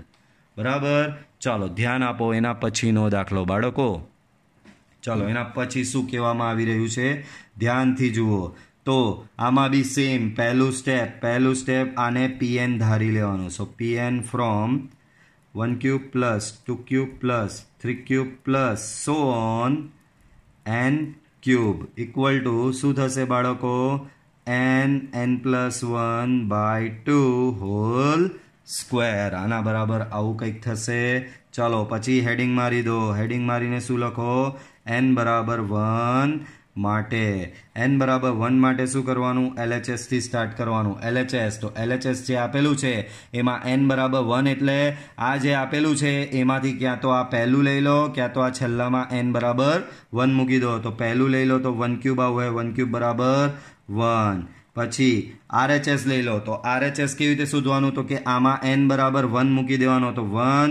બરાબર ચાલો ધ્યાન આપો એના પછીનો દાખલો બાળકો ચાલો એના પછી શું કહેવામાં આવી રહ્યું છે ધ્યાનથી જુઓ તો આમાં બી સેમ પહેલું સ્ટેપ પહેલું સ્ટેપ આને પીએન ધારી લેવાનું so P N from 1 cube plus 2 cube plus 3 cube plus so on n cube equal to શું થશે બાળકો n n plus 1 by 2 whole square આના બરાબર આવું કંઈક થશે ચાલો પછી હેડિંગ મારી દો હેડિંગ મારીને શું લખો n બરાબર 1 માટે એન બરાબર વન માટે શું કરવાનું એલએચએસથી સ્ટાર્ટ કરવાનું એલએચએસ તો એલએચએસ જે આપેલું છે એમાં એન બરાબર વન એટલે આ જે આપેલું છે એમાંથી ક્યાં તો આ પહેલું લઈ લો ક્યાં તો આ છેલ્લામાં એન બરાબર વન મૂકી દો તો પહેલું લઈ લો તો વન ક્યુબ આવે વન ક્યુબ બરાબર વન પછી આરએચએસ લઈ લો તો આરએચએસ કેવી રીતે શોધવાનું તો કે આમાં એન બરાબર વન મૂકી દેવાનો તો one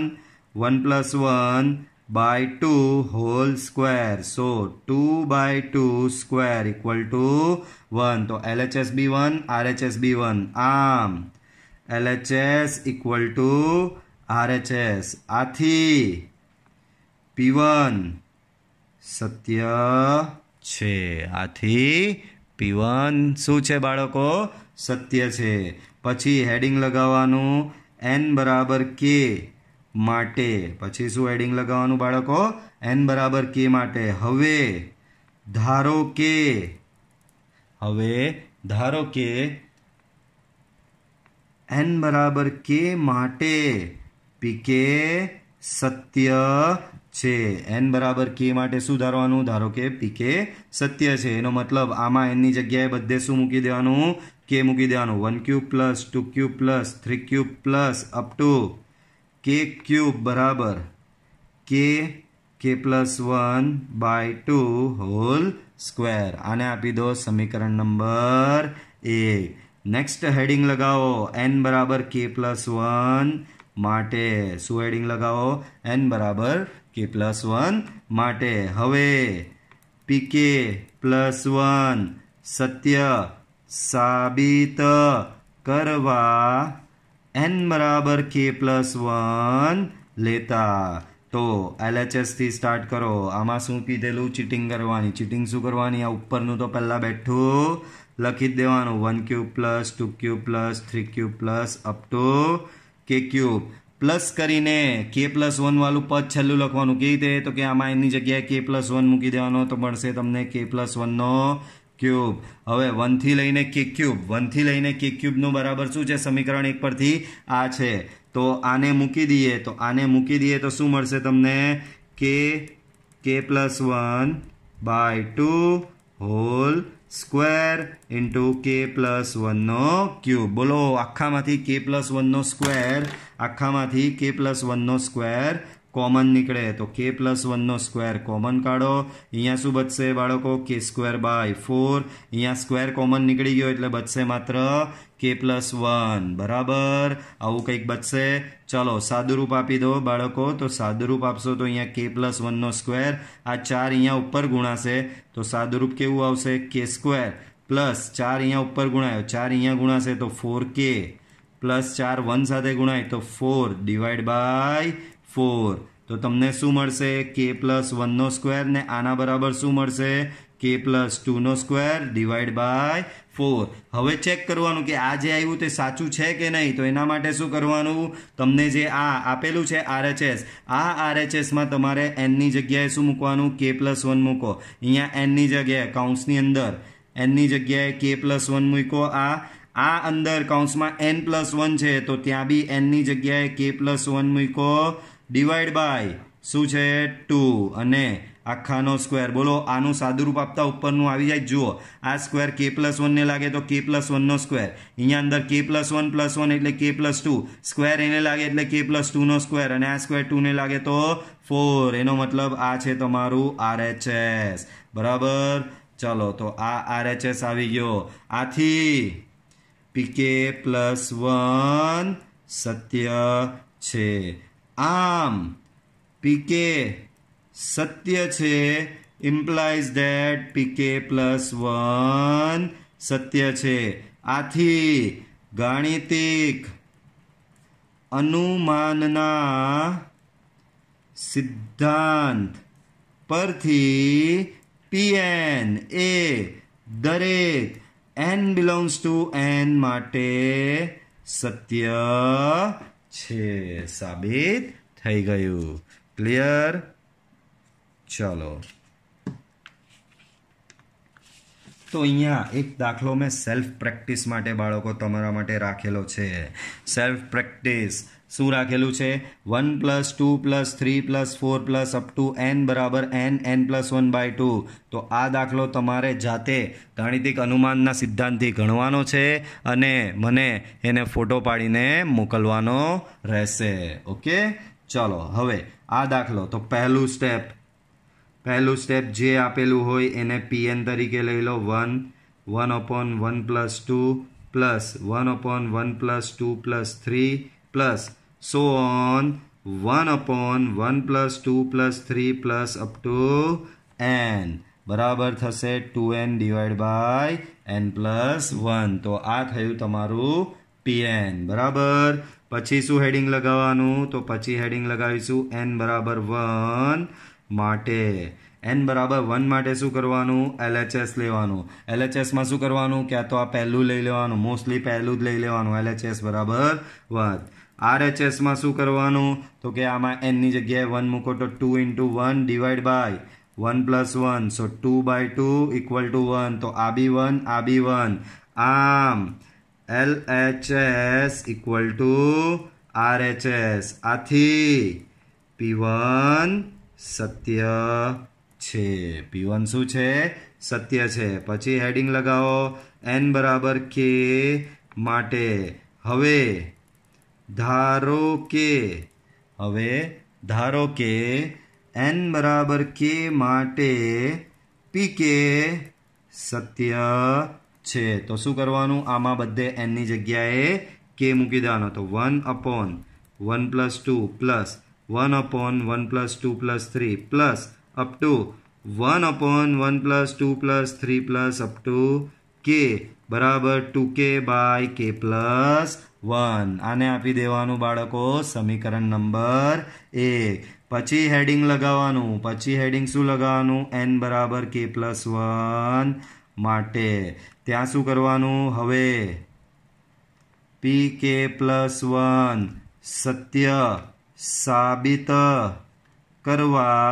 one plus one by 2 whole square. So 2 by 2 square equal to 1. So LHSB 1, RHSB 1. આમ LHS equal to RHS. આથી P1 સત્ય છે આથી P1 શું છે બાળકો સત્ય છે પછી હેડિંગ લગાવવાનું એન બરાબર કે માટે પછી શું એડિંગ લગાવવાનું બાળકો એન બરાબર કે માટે હવે ધારો કે હવે ધારો કે એન બરાબર કે માટે પીકે સત્ય છે એન બરાબર કે માટે શું ધારવાનું ધારો કે પીકે સત્ય છે એનો મતલબ આમાં એનની જગ્યાએ બધે શું મૂકી દેવાનું કે મૂકી દેવાનું one cube plus two cube plus three cube plus up to K cube બરાબર K K plus one by two whole square આને આપી દો સમીકરણ નંબર એક નેક્સ્ટ હેડિંગ લગાવો એન બરાબર કે પ્લસ વન માટે શું હેડિંગ લગાવો એન બરાબર કે પ્લસ વન માટે હવે પીકે પ્લસ વન સત્ય સાબિત કરવા એન બરાબર કે પ્લસ વન લેતા તો એલએચએસથી સ્ટાર્ટ કરો આમાં શું કીધેલું ચીટિંગ કરવાની ચીટિંગ શું કરવાની આ ઉપરનું તો પહેલાં બેઠું લખી જ દેવાનું one cube plus two cube plus three cube plus up to K cube plus કરીને કે પ્લસ વનવાળું પદ છેલ્લું લખવાનું કેવી રીતે તો કે આમાં એની જગ્યાએ કે પ્લસ વન મૂકી દેવાનો તો મળશે તમને કે પ્લસ વનનો ક્યુબ હવે વનથી લઈને કે ક્યુબ વનથી લઈને કે ક્યુબનું બરાબર શું છે સમીકરણ એક પરથી આ છે તો આને મૂકી દઈએ તો આને મૂકી દઈએ તો શું મળશે તમને K K plus one by two whole square into K plus વનનો ક્યુબ બોલો આખામાંથી કે પ્લસ વનનો સ્ક્વેર આખામાંથી કે પ્લસ વનનો સ્ક્વેર કોમન નીકળે તો કે પ્લસ વનનો સ્ક્વેર કોમન કાઢો અહીંયા શું બચશે બાળકો કે સ્ક્વેર બાય ફોર અહીંયા સ્ક્વેર કોમન નીકળી ગયો એટલે બચશે માત્ર કે પ્લસ વન બરાબર આવું કંઈક બચશે ચલો સાદુરૂપ આપી દો બાળકો તો સાદુરૂપ આપશો તો અહીંયા કે પ્લસ વનનો સ્ક્વેર આ ચાર અહીંયા ઉપર ગુણાશે તો સાદુરૂપ કેવું આવશે કે સ્ક્વેર પ્લસ ચાર અહીંયા ઉપર ગુણાયો ચાર અહીંયા ગુણાશે તો ફોર કે પ્લસ ચાર વન સાથે ગુણાય તો ફોર ડિવાઈડ બાય ફોર તો તમને શું મળશે કે પ્લસ વનનો સ્ક્વેર ને આના બરાબર શું મળશે કે પ્લસ ટુનો સ્ક્વેર ડિવાઈડ બાય ફોર હવે ચેક કરવાનું કે આ જે આવ્યું તે સાચું છે કે નહીં તો એના માટે શું કરવાનું તમને જે આ આપેલું છે આરએચએસ આ આરએચએસમાં તમારે એનની જગ્યાએ શું મૂકવાનું કે પ્લસ વન મૂકો અહીંયા એનની જગ્યાએ કાઉન્સની અંદર એનની જગ્યાએ કે પ્લસ વન મૂકો આ આ અંદર કૌંસમાં એન પ્લસ વન છે તો ત્યાં બી એનની જગ્યાએ કે પ્લસ વન મૂકો ડિવાઈડ બાય શું છે ટુ અને આખાનો સ્ક્વેર બોલો આનું સાદુરૂપ આપતા ઉપરનું આવી જાય જુઓ આ સ્ક્વેર કે પ્લસ વનને લાગે તો કે પ્લસ વનનો સ્ક્વેર અહીંયા અંદર કે પ્લસ વન પ્લસ વન એટલે કે પ્લસ ટુ સ્ક્વેર એને લાગે એટલે કે પ્લસ ટુનો સ્ક્વેર અને આ સ્ક્વેર ટુને લાગે તો ફોર એનો મતલબ આ છે તમારું આરએચએસ બરાબર ચલો તો આ આરએચએસ આવી ગયો આથી પીકે પ્લસ વન સત્ય છે આમ પીકે સત્ય છે implies that P K plus one સત્ય છે આથી ગાણિતિક અનુમાનના સિદ્ધાંત પરથી પીએન એ દરેક એન બિલોંગ્સ ટુ એન માટે સત્ય છે સાબિત થઈ ગયું ક્લિયર ચલો તો અહીંયા એક દાખલો મેં સેલ્ફ પ્રેક્ટિસ માટે બાળકો તમારા માટે રાખેલો છે સેલ્ફ પ્રેક્ટિસ શું રાખેલું છે one plus two plus three plus four plus up to N બરાબર N N plus one by two તો આ દાખલો તમારે જાતે ગાણિતિક અનુમાનના સિદ્ધાંતથી ગણવાનો છે અને મને એને ફોટો પાડીને મોકલવાનો રહેશે ઓકે ચલો હવે આ દાખલો તો પહેલું સ્ટેપ પહેલું સ્ટેપ જે આપેલું હોય એને પીએન તરીકે લઈ લો one one upon one plus two plus one upon one plus two plus three plus so on one upon one plus two plus three plus up to N બરાબર થશે two N divide by N plus one તો આ થયું તમારું PN બરાબર પછી શું heading લગાવવાનું તો પછી હેડિંગ લગાવીશું એન બરાબર વન માટે એન બરાબર વન માટે શું કરવાનું એલએચએસ લેવાનું એલએચએસમાં શું કરવાનું ક્યાં તો આ પહેલું લઈ લેવાનું મોસ્ટલી પહેલું જ લઈ લેવાનું એલએચએસ બરાબર વન આરએચએસમાં શું કરવાનું તો કે આમાં એનની જગ્યાએ વન મૂકો તો two into one divide by one plus one so two by two equal to one તો આ બી વન આ બી વન આમ L H S equal to R H S આથી પી વન સત્ય છે પી વન શું છે સત્ય છે પછી હેડિંગ લગાવો એન બરાબર કે માટે હવે ધારો કે હવે ધારો કે એન બરાબર કે માટે પી કે સત્ય છે તો શું કરવાનું આમાં બધે એનની જગ્યાએ કે મૂકી દેવાનો તો one upon one plus two plus one upon one plus two plus three plus up to one upon one plus two plus three plus up to K બરાબર ટુ કે બાય કે પ્લસ વન આને આપી દેવાનું બાળકો સમીકરણ number એક પછી heading લગાવવાનું પછી હેડિંગ શું લગાવવાનું એન બરાબર કે પ્લસ વન માટે ત્યાં શું કરવાનું હવે પી કે પ્લસ વન સત્ય સાબિત કરવા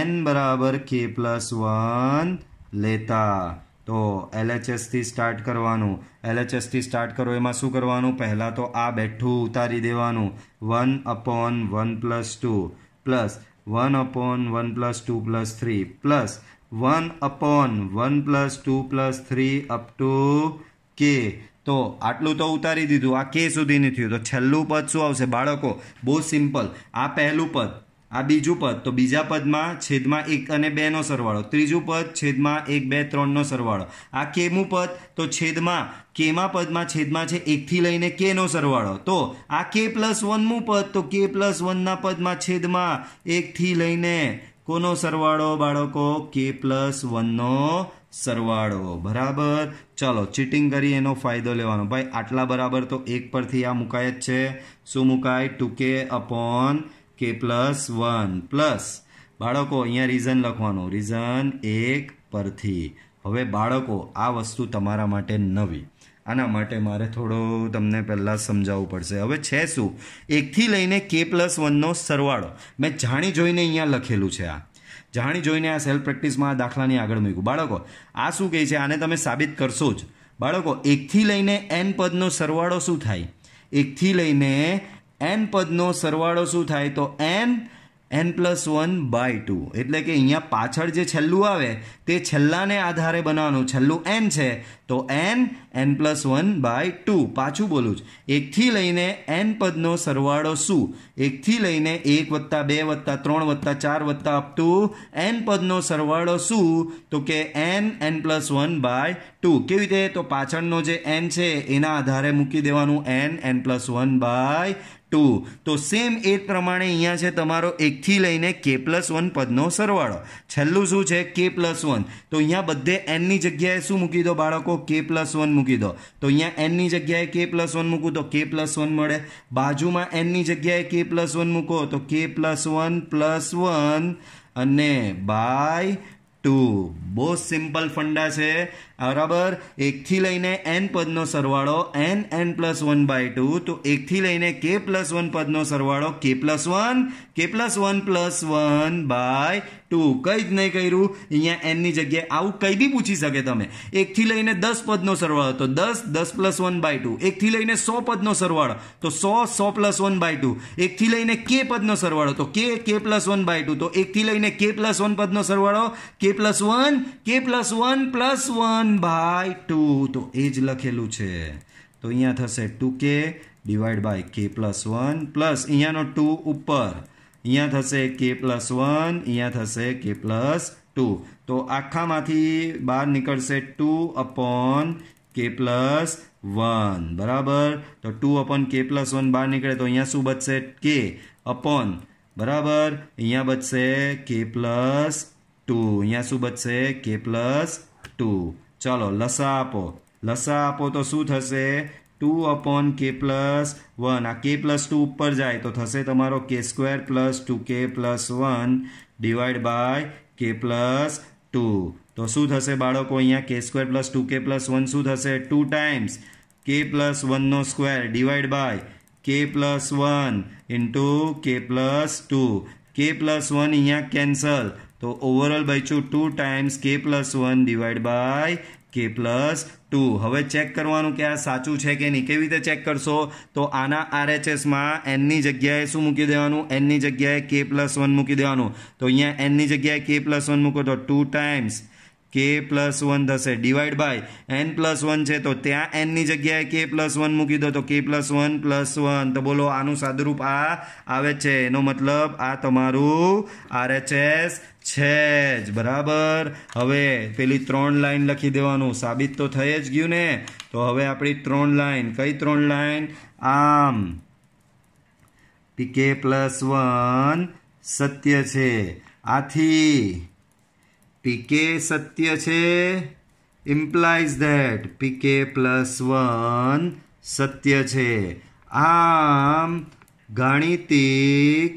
એન બરાબર કે પ્લસ વન લેતા તો એલએચએસથી સ્ટાર્ટ કરવાનું એલએચએસથી સ્ટાર્ટ કરો એમાં શું કરવાનું પહેલાં તો આ બેઠું ઉતારી દેવાનું one upon one plus two plus one upon one plus two plus three plus one upon one plus two plus three up to K તો આટલું તો ઉતારી દીધું આ કે સુધી નહીં થયું તો છેલ્લું પદ શું આવશે બાળકો બહુ સિમ્પલ આ પહેલું પદ આ બીજું પદ તો બીજા પદમાં છેદમાં એક અને બેનો સરવાળો ત્રીજું પદ છેદમાં એક બે ત્રણનો સરવાળો આ કેમું પદ તો છેદમાં કેમાં પદમાં છેદમાં છે એકથી લઈને કેનો સરવાળો તો આ કે પ્લસ વનમું પદ તો કે પ્લસ વનના પદમાં છેદમાં એકથી લઈને કોનો સરવાળો બાળકો કે પ્લસ વનનો સરવાળો બરાબર ચલો ચીટિંગ કરી એનો ફાયદો લેવાનો ભાઈ આટલા બરાબર તો એક પરથી આ મુકાય જ છે શું મુકાય two K upon K plus one plus બાળકો અહીંયા રીઝન લખવાનું રીઝન એક પરથી હવે બાળકો આ વસ્તુ તમારા માટે નવી આના માટે મારે થોડો તમને પહેલાં સમજાવવું પડશે હવે છે શું એકથી લઈને કે પ્લસ વનનો સરવાળો મેં જાણી જોઈને અહીંયા લખેલું છે આ જાણી જોઈને આ સેલ્ફ પ્રેક્ટિસમાં આ દાખલાની આગળ મૂક્યું બાળકો આ શું કહે છે આને તમે સાબિત કરશો જ બાળકો એકથી લઈને એન પદનો સરવાળો શું થાય એકથી લઈને એન પદનો સરવાળો શું થાય તો N N plus one by two એટલે કે અહીંયા પાછળ જે છેલ્લું આવે તે છેલ્લાને આધારે બનાવવાનું છેલ્લું એન છે તો N N plus one by two પાછું બોલું છું એકથી લઈને એન પદનો સરવાળો શું એકથી લઈને એક વત્તા બે વત્તા ત્રણ વત્તા ચાર વત્તા આપતું એન પદનો સરવાળો શું તો કે N N plus one by two કેવી રીતે તો પાછળનો જે એન છે એના આધારે મૂકી દેવાનું N N plus one by two તો સેમ એ પ્રમાણે અહીંયા છે તમારો એકથી લઈને કે પ્લસ વન પદનો સરવાળો છેલ્લું શું છે કે પ્લસ વન તો અહીંયા બધે એનની જગ્યાએ શું મૂકી દો બાળકો કે પ્લસ વન મૂકી દો તો અહીંયા એનની જગ્યાએ કે પ્લસ વન મૂકું તો કે પ્લસ વન મળે બાજુમાં એનની જગ્યાએ કે પ્લસ વન મૂકો તો K plus one plus one અને બાય ટુ બહુ સિમ્પલ ફંડા છે બરાબર એકથી લઈને એન પદનો સરવાળો N N plus one by two તો એકથી લઈને કે પ્લસ વન પદનો સરવાળો K plus one K plus one plus one by two કંઈ જ નહીં કર્યું અહીંયા એનની જગ્યાએ આવું કંઈ બી પૂછી શકે તમે એકથી લઈને દસ પદનો સરવાળો તો દસ દસ પ્લસ વન બાય ટુ એકથી લઈને સો પદનો સરવાળો તો સો સો પ્લસ વન બાય ટુ એકથી લઈને કે પદનો સરવાળો તો કે K plus one by two તો એકથી લઈને કે પ્લસ વન પદનો સરવાળો K plus one K plus one plus one one by two તો એ જ લખેલું છે તો અહીંયા થશે two K divide by K plus one plus અહીંયાનો ટુ ઉપર અહીંયા થશે કે પ્લસ વન અહીંયા થશે કે પ્લસ ટુ તો આખામાંથી બહાર નીકળશે two upon K plus one બરાબર તો two upon K plus one બહાર નીકળે તો અહીંયા શું બચશે કે અપોન બરાબર અહીંયા બચશે કે પ્લસ ટુ અહીંયા શું બચશે કે પ્લસ ટુ चलो लसा आपो लसा आपो तो शू two upon K plus one आ के प्लस टू पर जाए तो थे तमो K square plus two K plus one divide by K plus two तो शू बा अँ K square plus two K plus one शू two times K plus one नो square divide by K plus one into K plus two K plus one अँ cancel તો overall બચ્યું two times K plus one divide by K plus two હવે check કરવાનું કે આ સાચું છે કે નહીં કેવી રીતે ચેક કરશો તો આના આરએચએસમાં એનની જગ્યાએ શું મૂકી દેવાનું એનની જગ્યાએ કે પ્લસ વન મૂકી દેવાનું તો અહીંયા એનની જગ્યાએ કે પ્લસ વન મૂકો તો two times K plus one થશે divide by N plus one છે તો ત્યાં એનની જગ્યાએ કે પ્લસ વન મૂકી દો તો K plus one plus one તો બોલો આનું સાદુરૂપ આ આવે છે એનો મતલબ આ તમારું આરએચએસ છે જ બરાબર હવે પેલી ત્રણ લાઈન લખી દેવાનું સાબિત તો થઈ જ ગયું ને તો હવે આપણી ત્રણ લાઈન કઈ ત્રણ લાઈન આમ કે પ્લસ વન સત્ય છે આથી પીકે સત્ય છે implies that P K plus one સત્ય છે આમ ગાણિતિક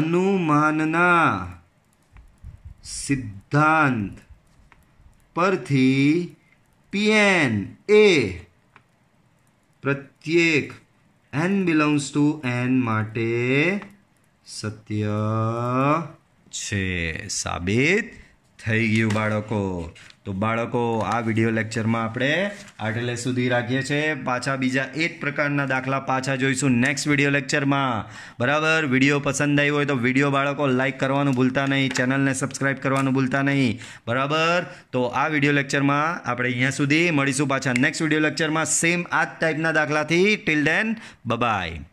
અનુમાનના સિદ્ધાંત પરથી પીએન એ પ્રત્યેક એન બિલોંગ્સ ટુ એન માટે સત્ય છે સાબિત થઈ ગયું બાળકો તો બાળકો આ વિડીયો લેક્ચરમાં આપણે આટલે સુધી રાખીએ છીએ પાછા બીજા એ જ પ્રકારના દાખલા પાછા જોઈશું નેક્સ્ટ વિડીયો લેક્ચરમાં બરાબર વિડીયો પસંદ આવ્યો હોય તો વિડીયો બાળકો લાઇક કરવાનું ભૂલતા નહીં ચેનલને સબસ્ક્રાઈબ કરવાનું ભૂલતા નહીં બરાબર તો આ વિડીયો લેક્ચરમાં આપણે અહીંયા સુધી મળીશું પાછા નેક્સ્ટ વિડીયો લેક્ચરમાં સેમ આ જ ટાઈપના દાખલાથી ટિલ દેન બબાય